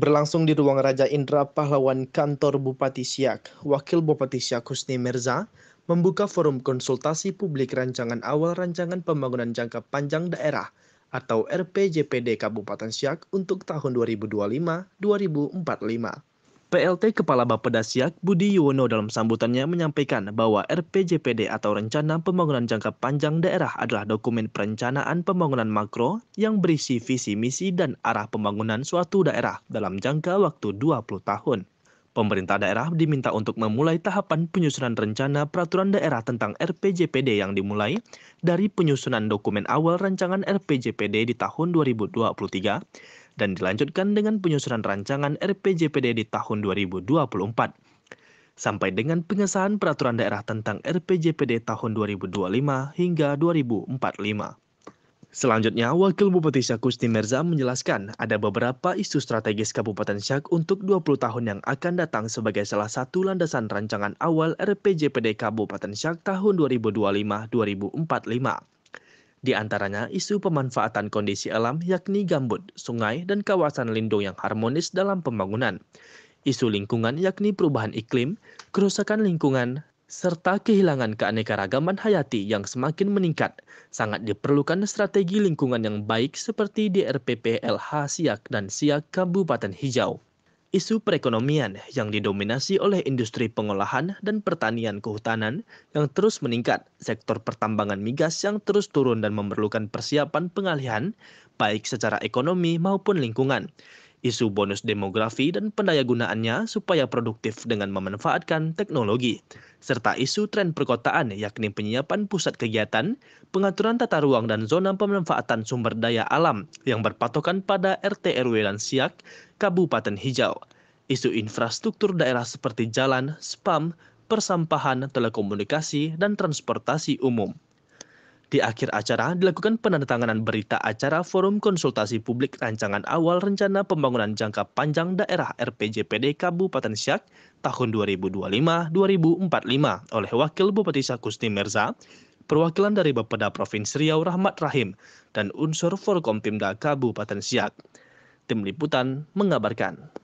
Berlangsung di ruang Raja Indra Pahlawan Kantor Bupati Siak, Wakil Bupati Siak Husni Mirza membuka forum konsultasi publik rancangan awal rancangan pembangunan jangka panjang daerah atau RPJPD Kabupaten Siak untuk tahun 2025-2045. PLT Kepala Bapeda Siak Budi Yuwono dalam sambutannya menyampaikan bahwa RPJPD atau Rencana Pembangunan Jangka Panjang Daerah adalah dokumen perencanaan pembangunan makro yang berisi visi misi dan arah pembangunan suatu daerah dalam jangka waktu 20 tahun. Pemerintah daerah diminta untuk memulai tahapan penyusunan rencana peraturan daerah tentang RPJPD yang dimulai dari penyusunan dokumen awal rancangan RPJPD di tahun 2023 dan dilanjutkan dengan penyusunan rancangan RPJPD di tahun 2024 sampai dengan pengesahan peraturan daerah tentang RPJPD tahun 2025 hingga 2045. Selanjutnya, Wakil Bupati Syak Kusti Merza menjelaskan ada beberapa isu strategis Kabupaten Syak untuk 20 tahun yang akan datang sebagai salah satu landasan rancangan awal RPJPD Kabupaten Syak tahun 2025-2045. Di antaranya isu pemanfaatan kondisi alam yakni gambut, sungai, dan kawasan lindung yang harmonis dalam pembangunan. Isu lingkungan yakni perubahan iklim, kerusakan lingkungan, serta kehilangan keanekaragaman hayati yang semakin meningkat, sangat diperlukan strategi lingkungan yang baik seperti di LH Siak dan Siak Kabupaten Hijau. Isu perekonomian yang didominasi oleh industri pengolahan dan pertanian kehutanan yang terus meningkat, sektor pertambangan migas yang terus turun dan memerlukan persiapan pengalihan baik secara ekonomi maupun lingkungan isu bonus demografi dan pendayagunaannya supaya produktif dengan memanfaatkan teknologi, serta isu tren perkotaan yakni penyiapan pusat kegiatan, pengaturan tata ruang dan zona pemanfaatan sumber daya alam yang berpatokan pada RT RW dan SIAK, Kabupaten Hijau, isu infrastruktur daerah seperti jalan, spam, persampahan, telekomunikasi, dan transportasi umum. Di akhir acara dilakukan penandatanganan berita acara Forum Konsultasi Publik Rancangan Awal Rencana Pembangunan Jangka Panjang Daerah RPJPD Kabupaten Siak tahun 2025-2045 oleh Wakil Bupati Sakusti Mirza, perwakilan dari Bapeda Provinsi Riau Rahmat Rahim, dan unsur Forkompimda Kabupaten Siak. Tim Liputan mengabarkan.